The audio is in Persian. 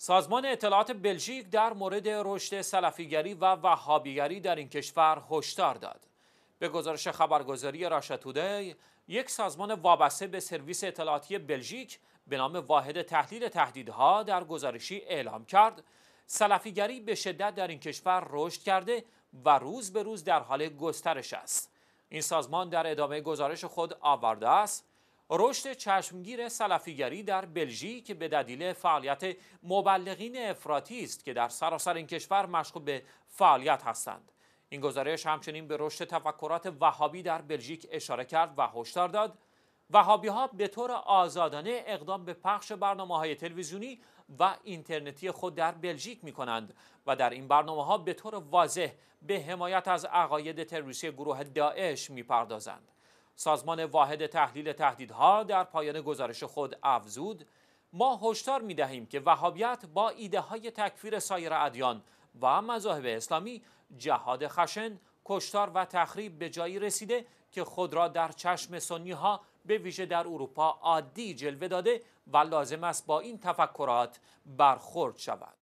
سازمان اطلاعات بلژیک در مورد رشد سلفیگری و وهابیگری در این کشور هشدار داد. به گزارش خبرگزاری راشا یک سازمان وابسته به سرویس اطلاعاتی بلژیک به نام واحد تحلیل تهدیدها در گزارشی اعلام کرد سلفیگری به شدت در این کشور رشد کرده و روز به روز در حال گسترش است. این سازمان در ادامه گزارش خود آورده است رشد چشمگیر سلفیگری در بلژیک به دلیل فعالیت مبلغین افراطی است که در سراسر این کشور مشغول به فعالیت هستند این گزارش همچنین به رشد تفکرات وهابی در بلژیک اشاره کرد و هشدار داد وهابی ها به طور آزادانه اقدام به پخش برنامه های تلویزیونی و اینترنتی خود در بلژیک می کنند و در این برنامه ها به طور واضح به حمایت از عقاید تروریستی گروه داعش می پردازند. سازمان واحد تحلیل تهدیدها در پایان گزارش خود افزود ما هشدار می دهیم که وهابیت با ایده های تکفیر سایر ادیان و مذاهب اسلامی جهاد خشن، کشتار و تخریب به جایی رسیده که خود را در چشم سنی ها به ویژه در اروپا عادی جلوه داده و لازم است با این تفکرات برخورد شود.